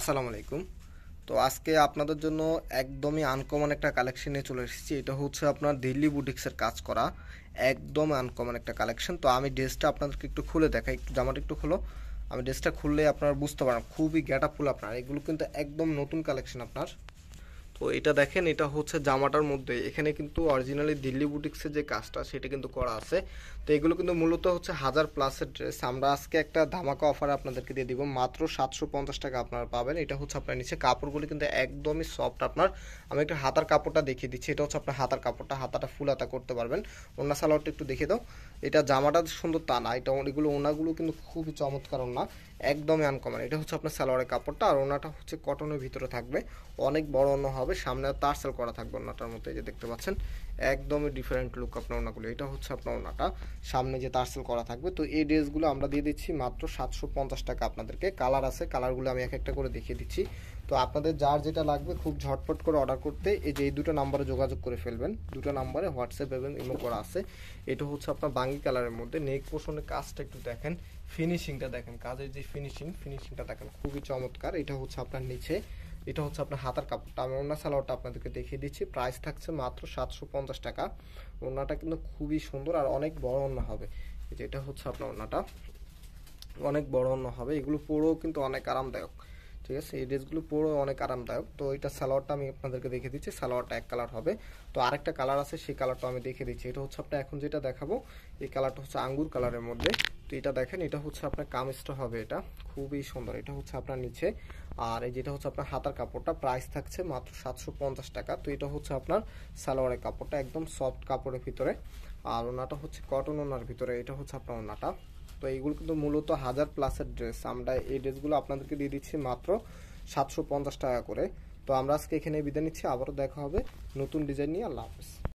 আসসালামু আলাইকুম তো আজকে আপনাদের জন্য একদমই আনকমন একটা নিয়ে চলে এসেছি এটা হচ্ছে আপনার দিল্লি বুটিক্সের কাজ করা একদম আনকমন একটা কালেকশন তো আমি ড্রেসটা আপনাদেরকে একটু খুলে দেখাই একটু জামাটা একটু খোলো আমি ড্রেসটা খুললে আপনারা বুঝতে পারেন খুবই ফুল আপনার এগুলো কিন্তু একদম নতুন কালেকশন আপনার তো এটা দেখেন এটা হচ্ছে জামাটার মধ্যে এখানে কিন্তু অরিজিনালি দিল্লি বুটিক্সের যে কাজটা সেটা কিন্তু করা আছে তো এগুলো কিন্তু মূলত হচ্ছে হাজার প্লাসের ড্রেস আমরা আজকে একটা ধামাকা অফার আপনাদেরকে দিয়ে দিব মাত্র সাতশো পঞ্চাশ টাকা আপনারা পাবেন এটা হচ্ছে আপনার নিচে কাপড়গুলি কিন্তু একদমই সফট আপনার আমি একটু হাতার কাপড়টা দেখিয়ে দিচ্ছি এটা হচ্ছে আপনার হাতার কাপড়টা হাতাটা ফুল হাতা করতে পারবেন ওনা সালোয়ারটা একটু দেখে দাও এটা জামাটা সুন্দর তা না এটা এগুলো ওনাগুলো কিন্তু খুবই চমৎকার ওনা একদমই আনকমন এটা হচ্ছে আপনার সালোয়ারের কাপড়টা আর ওনাটা হচ্ছে কটনের ভিতরে থাকবে অনেক বড় অন্য হবে সামনে আর তার সেল করা থাকবে ওনাটার মধ্যে যে দেখতে পাচ্ছেন একদমই ডিফারেন্ট লুক আপনার ওনাগুলো এটা হচ্ছে আপনার ওনাটা সামনে যে তার সেল করা থাকবে তো এই ড্রেসগুলো আমরা দিয়ে দিচ্ছি মাত্র সাতশো পঞ্চাশ টাকা আপনাদেরকে কালার আছে কালারগুলো আমি এক একটা করে দেখিয়ে দিচ্ছি তো আপনাদের যার যেটা লাগবে খুব ঝটপট করে অর্ডার করতে এই যে এই দুটো নাম্বারে যোগাযোগ করে ফেলবেন দুটো নাম্বারে হোয়াটসঅ্যাপ এবং ইমো করা আছে এটা হচ্ছে আপনার বাঙ্গি কালারের মধ্যে নেক পোষণের কাজটা একটু দেখেন ফিনিশিংটা দেখেন কাজের যে ফিনিশিং ফিনিশিংটা দেখেন খুবই চমৎকার এটা হচ্ছে আপনার নিচে এটা হচ্ছে আপনার হাতার কাপড়টা আমি ওনার সালোয়ারটা আপনাদেরকে দেখিয়ে দিচ্ছি প্রাইস থাকছে মাত্র সাতশো পঞ্চাশ টাকা ওনাটা কিন্তু খুবই সুন্দর আর অনেক বড় অন্য হবে যেটা হচ্ছে আপনার ওনাটা অনেক বড় অন্য হবে এগুলো পরেও কিন্তু অনেক আরামদায়ক ঠিক আছে এই ড্রেসগুলো পরেও অনেক আরামদায়ক তো এটা সালোয়ারটা আমি আপনাদেরকে দেখে দিচ্ছি সালোয়ারটা এক কালার হবে তো আরেকটা কালার আছে সেই কালারটা আমি দেখে দিচ্ছি এটা হচ্ছে আপনার এখন যেটা দেখাবো এই কালারটা হচ্ছে আঙ্গুর কালারের মধ্যে তো এটা দেখেন এটা হচ্ছে আপনার কামিজটা হবে এটা খুবই সুন্দর এটা হচ্ছে আপনার নিচে আর এই যেটা হচ্ছে আপনার হাতার কাপড়টা প্রাইস থাকছে মাত্র সাতশো পঞ্চাশ টাকা তো এটা হচ্ছে আপনার সালোয়ারের কাপড়টা একদম সফট কাপড়ের ভিতরে আর ওনাটা হচ্ছে কটন ওনার ভিতরে এটা হচ্ছে আপনার ওনাটা তো এইগুলো কিন্তু মূলত হাজার প্লাসের ড্রেস আমরা এই ড্রেসগুলো আপনাদেরকে দিয়ে দিচ্ছি মাত্র সাতশো টাকা করে তো আমরা আজকে এখানে বিদায় নিচ্ছি আবারও দেখা হবে নতুন ডিজাইন নিয়ে আল্লাহ হাফেজ